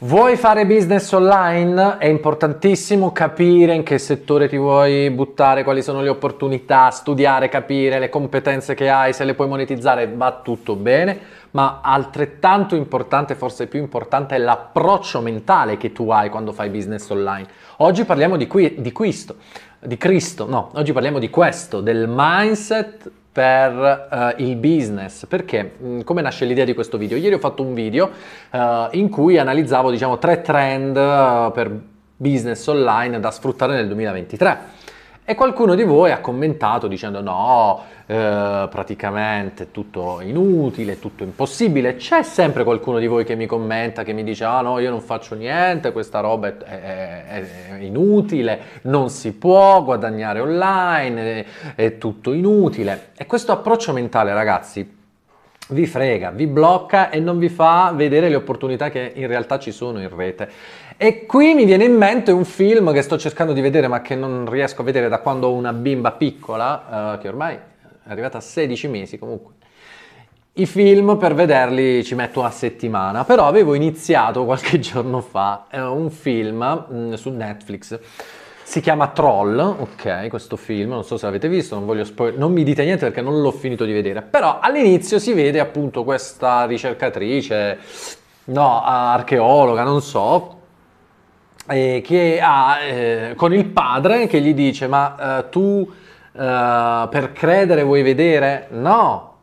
Vuoi fare business online? È importantissimo capire in che settore ti vuoi buttare, quali sono le opportunità, studiare, capire le competenze che hai, se le puoi monetizzare, va tutto bene, ma altrettanto importante, forse più importante, è l'approccio mentale che tu hai quando fai business online. Oggi parliamo di, qui, di questo, di Cristo, no, oggi parliamo di questo, del mindset per uh, il business perché come nasce l'idea di questo video ieri ho fatto un video uh, in cui analizzavo diciamo tre trend uh, per business online da sfruttare nel 2023 e qualcuno di voi ha commentato dicendo no, eh, praticamente è tutto inutile, è tutto impossibile. C'è sempre qualcuno di voi che mi commenta, che mi dice ah no, io non faccio niente, questa roba è, è, è inutile, non si può guadagnare online, è, è tutto inutile. E questo approccio mentale, ragazzi, vi frega, vi blocca e non vi fa vedere le opportunità che in realtà ci sono in rete. E qui mi viene in mente un film che sto cercando di vedere ma che non riesco a vedere da quando ho una bimba piccola, eh, che ormai è arrivata a 16 mesi comunque. I film per vederli ci metto una settimana, però avevo iniziato qualche giorno fa eh, un film mh, mm, su Netflix. Si chiama Troll, ok, questo film, non so se l'avete visto, non voglio spoiler, non mi dite niente perché non l'ho finito di vedere, però all'inizio si vede appunto questa ricercatrice, no, archeologa, non so, eh, che ha eh, con il padre che gli dice ma eh, tu eh, per credere vuoi vedere? No,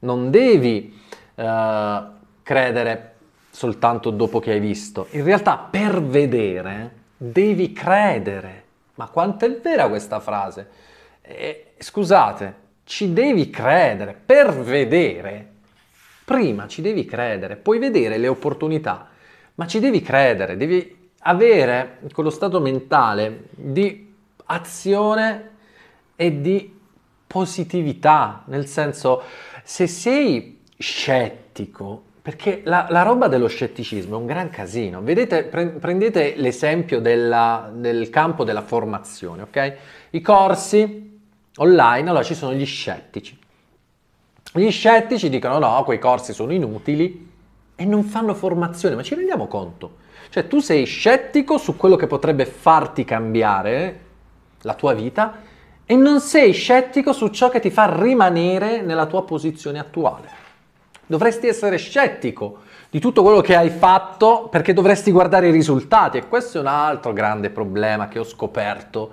non devi eh, credere soltanto dopo che hai visto. In realtà per vedere devi credere. Ma quanto è vera questa frase? Eh, scusate, ci devi credere per vedere. Prima ci devi credere, puoi vedere le opportunità, ma ci devi credere, devi avere quello stato mentale di azione e di positività, nel senso se sei scettico, perché la, la roba dello scetticismo è un gran casino, vedete, pre- prendete l'esempio della, del campo della formazione, ok? I corsi online, allora ci sono gli scettici. Gli scettici dicono no, quei corsi sono inutili e non fanno formazione, ma ci rendiamo conto? Cioè tu sei scettico su quello che potrebbe farti cambiare la tua vita e non sei scettico su ciò che ti fa rimanere nella tua posizione attuale. Dovresti essere scettico di tutto quello che hai fatto perché dovresti guardare i risultati e questo è un altro grande problema che ho scoperto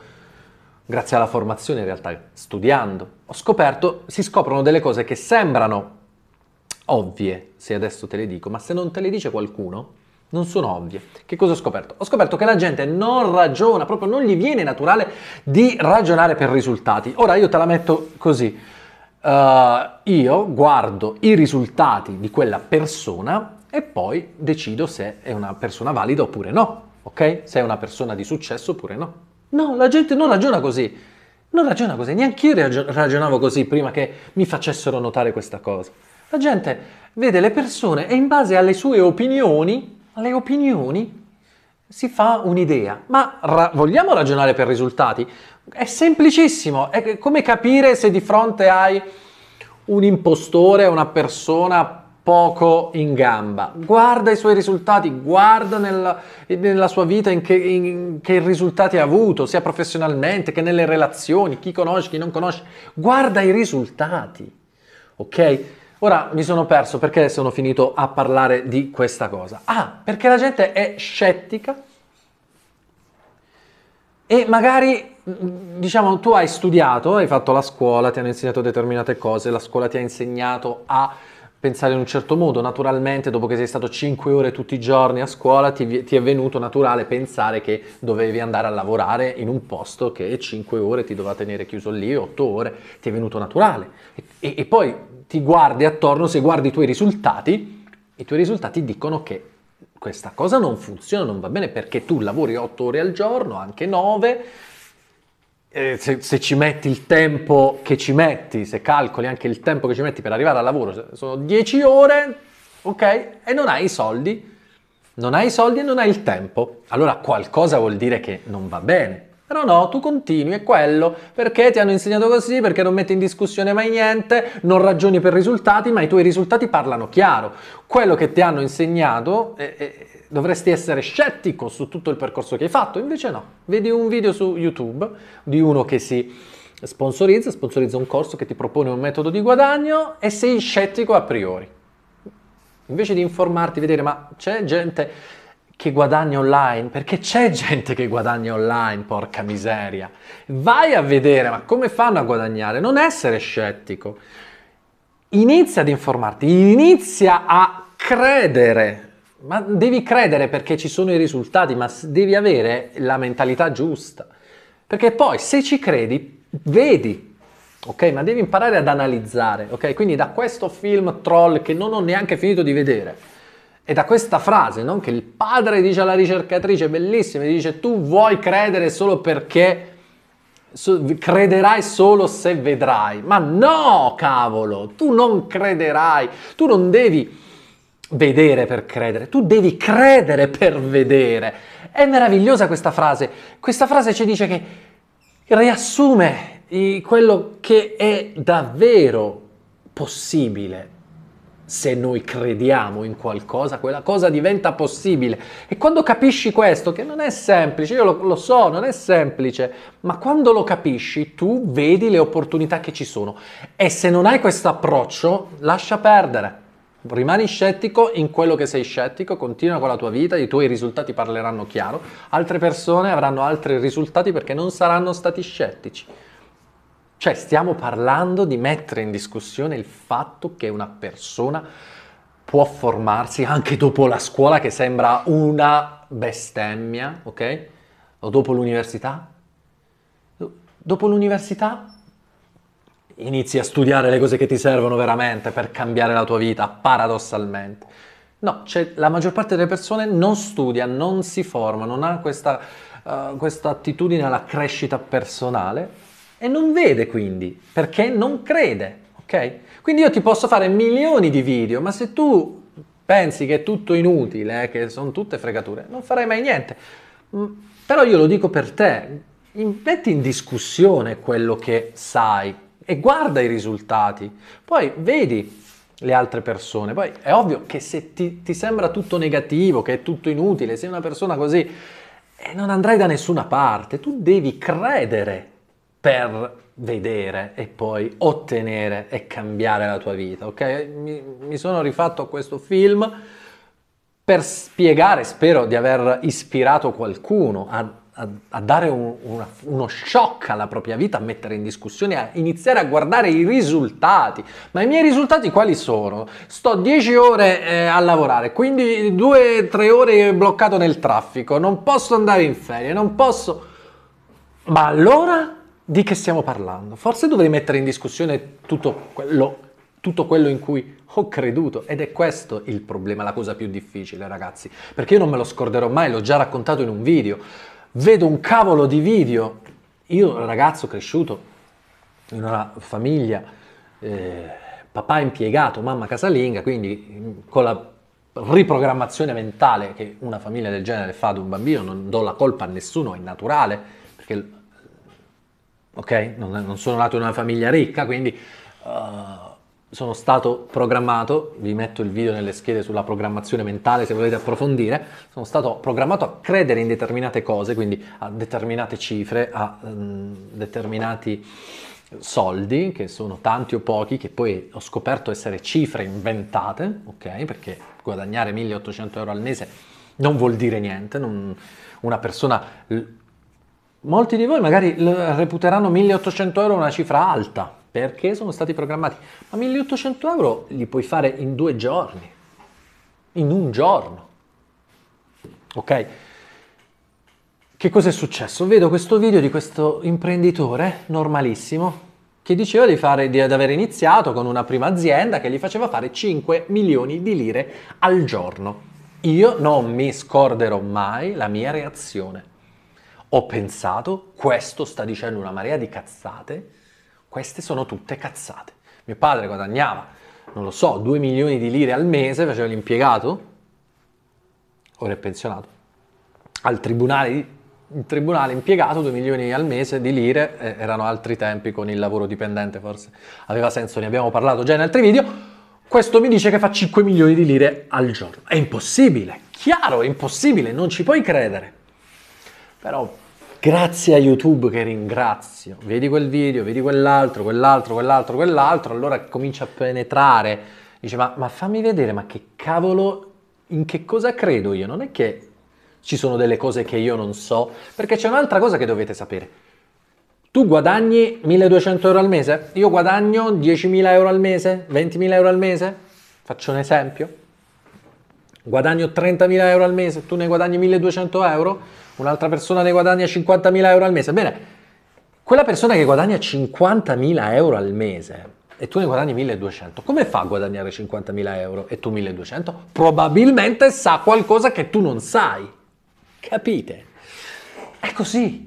grazie alla formazione in realtà studiando. Ho scoperto, si scoprono delle cose che sembrano ovvie se adesso te le dico, ma se non te le dice qualcuno, non sono ovvie. Che cosa ho scoperto? Ho scoperto che la gente non ragiona, proprio non gli viene naturale di ragionare per risultati. Ora io te la metto così. Uh, io guardo i risultati di quella persona e poi decido se è una persona valida oppure no, ok? Se è una persona di successo oppure no. No, la gente non ragiona così. Non ragiona così, neanche io ragionavo così prima che mi facessero notare questa cosa. La gente vede le persone e in base alle sue opinioni le opinioni si fa un'idea, ma ra- vogliamo ragionare per risultati? È semplicissimo, è come capire se di fronte hai un impostore, una persona poco in gamba. Guarda i suoi risultati, guarda nella, nella sua vita in che, in che, risultati ha avuto, sia professionalmente che nelle relazioni, chi conosci, chi non conosci. Guarda i risultati, ok? Ora mi sono perso perché sono finito a parlare di questa cosa. Ah, perché la gente è scettica e magari mm, diciamo tu hai studiato, hai fatto la scuola, ti hanno insegnato determinate cose, la scuola ti ha insegnato a pensare in un certo modo, naturalmente dopo che sei stato 5 ore tutti i giorni a scuola ti, ti, è venuto naturale pensare che dovevi andare a lavorare in un posto che 5 ore ti doveva tenere chiuso lì, 8 ore, ti è venuto naturale. E, e, e poi ti guardi attorno, se guardi i tuoi risultati, i tuoi risultati dicono che questa cosa non funziona, non va bene perché tu lavori 8 ore al giorno, anche 9, eh, se, se, ci metti il tempo che ci metti, se calcoli anche il tempo che ci metti per arrivare al lavoro, sono 10 ore, ok? E non hai i soldi, non hai i soldi e non hai il tempo. Allora qualcosa vuol dire che non va bene. No, no, tu continui, è quello, perché ti hanno insegnato così, perché non metti in discussione mai niente, non ragioni per risultati, ma i tuoi risultati parlano chiaro. Quello che ti hanno insegnato eh, eh, dovresti essere scettico su tutto il percorso che hai fatto, invece no. Vedi un video su YouTube di uno che si sponsorizza, sponsorizza un corso che ti propone un metodo di guadagno e sei scettico a priori. Invece di informarti, vedere ma c'è gente che guadagna online, perché c'è gente che guadagna online, porca miseria. Vai a vedere, ma come fanno a guadagnare? Non essere scettico. Inizia ad informarti, inizia a credere, ma devi credere perché ci sono i risultati, ma devi avere la mentalità giusta. Perché poi se ci credi, vedi, ok? Ma devi imparare ad analizzare, ok? Quindi da questo film troll che non ho neanche finito di vedere, è da questa frase non? che il padre dice alla ricercatrice, bellissima, dice tu vuoi credere solo perché crederai solo se vedrai. Ma no, cavolo, tu non crederai, tu non devi vedere per credere, tu devi credere per vedere. È meravigliosa questa frase, questa frase ci dice che riassume quello che è davvero possibile se noi crediamo in qualcosa, quella cosa diventa possibile. E quando capisci questo, che non è semplice, io lo, lo, so, non è semplice, ma quando lo capisci tu vedi le opportunità che ci sono. E se non hai questo approccio, lascia perdere. Rimani scettico in quello che sei scettico, continua con la tua vita, i tuoi risultati parleranno chiaro, altre persone avranno altri risultati perché non saranno stati scettici. Cioè stiamo parlando di mettere in discussione il fatto che una persona può formarsi anche dopo la scuola che sembra una bestemmia, ok? O dopo l'università. Dopo l'università inizi a studiare le cose che ti servono veramente per cambiare la tua vita, paradossalmente. No, cioè, la maggior parte delle persone non studia, non si forma, non ha questa, uh, questa attitudine alla crescita personale e non vede quindi, perché non crede, ok? Quindi io ti posso fare milioni di video, ma se tu pensi che è tutto inutile, eh, che sono tutte fregature, non farai mai niente. Mm, però io lo dico per te, metti in discussione quello che sai e guarda i risultati, poi vedi le altre persone. Poi è ovvio che se ti, ti sembra tutto negativo, che è tutto inutile, sei una persona così, eh, non andrai da nessuna parte, tu devi credere per vedere e poi ottenere e cambiare la tua vita, ok? Mi, mi sono rifatto a questo film per spiegare, spero di aver ispirato qualcuno a, a, a dare un, una, uno shock alla propria vita, a mettere in discussione, a iniziare a guardare i risultati. Ma i miei risultati quali sono? Sto 10 ore eh, a lavorare, quindi 2-3 ore bloccato nel traffico, non posso andare in ferie, non posso... Ma allora? di che stiamo parlando. Forse dovrei mettere in discussione tutto quello, tutto quello in cui ho creduto ed è questo il problema, la cosa più difficile ragazzi, perché io non me lo scorderò mai, l'ho già raccontato in un video, vedo un cavolo di video, io ragazzo cresciuto in una famiglia, eh, papà impiegato, mamma casalinga, quindi mm, con la riprogrammazione mentale che una famiglia del genere fa ad un bambino, non do la colpa a nessuno, è naturale, perché ok? Non, non sono nato in una famiglia ricca, quindi uh, sono stato programmato, vi metto il video nelle schede sulla programmazione mentale se volete approfondire, sono stato programmato a credere in determinate cose, quindi a determinate cifre, a um, determinati soldi, che sono tanti o pochi, che poi ho scoperto essere cifre inventate, ok? Perché guadagnare 1800 euro al mese non vuol dire niente, non, una persona Molti di voi magari reputeranno 1800 euro una cifra alta perché sono stati programmati, ma 1800 euro li puoi fare in due giorni, in un giorno. Ok? Che cosa è successo? Vedo questo video di questo imprenditore normalissimo che diceva di, fare, di, aver iniziato con una prima azienda che gli faceva fare 5 milioni di lire al giorno. Io non mi scorderò mai la mia reazione. Ho pensato, questo sta dicendo una marea di cazzate, queste sono tutte cazzate. Mio padre guadagnava, non lo so, 2 milioni di lire al mese, faceva l'impiegato, ora è pensionato, al tribunale, tribunale impiegato 2 milioni al mese di lire, eh, erano altri tempi con il lavoro dipendente forse, aveva senso, ne abbiamo parlato già in altri video, questo mi dice che fa 5 milioni di lire al giorno. È impossibile, chiaro, è impossibile, non ci puoi credere. Però grazie a YouTube che ringrazio, vedi quel video, vedi quell'altro, quell'altro, quell'altro, quell'altro, allora comincia a penetrare, dice ma, ma fammi vedere, ma che cavolo, in che cosa credo io? Non è che ci sono delle cose che io non so, perché c'è un'altra cosa che dovete sapere. Tu guadagni 1200 euro al mese? Io guadagno 10.000 euro al mese? 20.000 euro al mese? Faccio un esempio. Guadagno 30.000 euro al mese, tu ne guadagni 1200 euro? un'altra persona ne guadagna 50.000 euro al mese. Bene, quella persona che guadagna 50.000 euro al mese e tu ne guadagni 1.200, come fa a guadagnare 50.000 euro e tu 1.200? Probabilmente sa qualcosa che tu non sai. Capite? È così.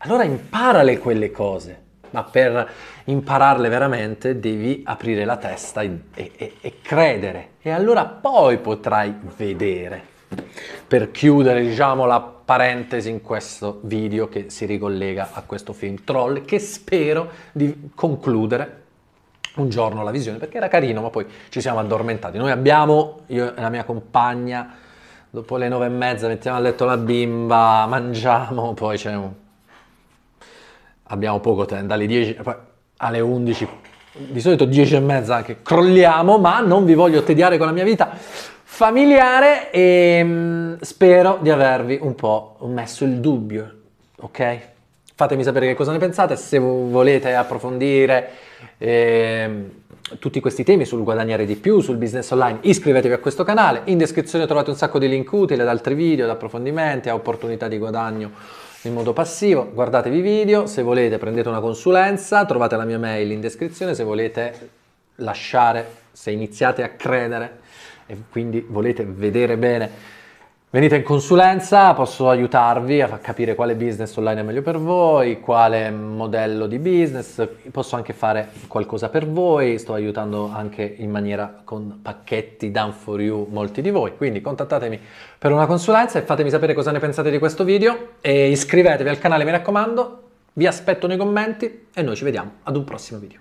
Allora imparale quelle cose, ma per impararle veramente devi aprire la testa e, e, e credere e allora poi potrai vedere per chiudere diciamo la parentesi in questo video che si ricollega a questo film Troll che spero di concludere un giorno la visione perché era carino ma poi ci siamo addormentati noi abbiamo io e la mia compagna dopo le nove e mezza mettiamo a letto la bimba mangiamo poi c'è un abbiamo poco tempo dalle 10 alle 11 di solito 10 e mezza anche crolliamo ma non vi voglio tediare con la mia vita familiare e mm, spero di avervi un po' messo il dubbio, ok? Fatemi sapere che cosa ne pensate, se volete approfondire eh, tutti questi temi sul guadagnare di più, sul business online, iscrivetevi a questo canale, in descrizione trovate un sacco di link utili ad altri video, ad approfondimenti, a opportunità di guadagno in modo passivo, guardatevi i video, se volete prendete una consulenza, trovate la mia mail in descrizione se volete lasciare, se iniziate a credere e quindi volete vedere bene, venite in consulenza, posso aiutarvi a capire quale business online è meglio per voi, quale modello di business, posso anche fare qualcosa per voi, sto aiutando anche in maniera con pacchetti done for you molti di voi, quindi contattatemi per una consulenza e fatemi sapere cosa ne pensate di questo video e iscrivetevi al canale mi raccomando, vi aspetto nei commenti e noi ci vediamo ad un prossimo video.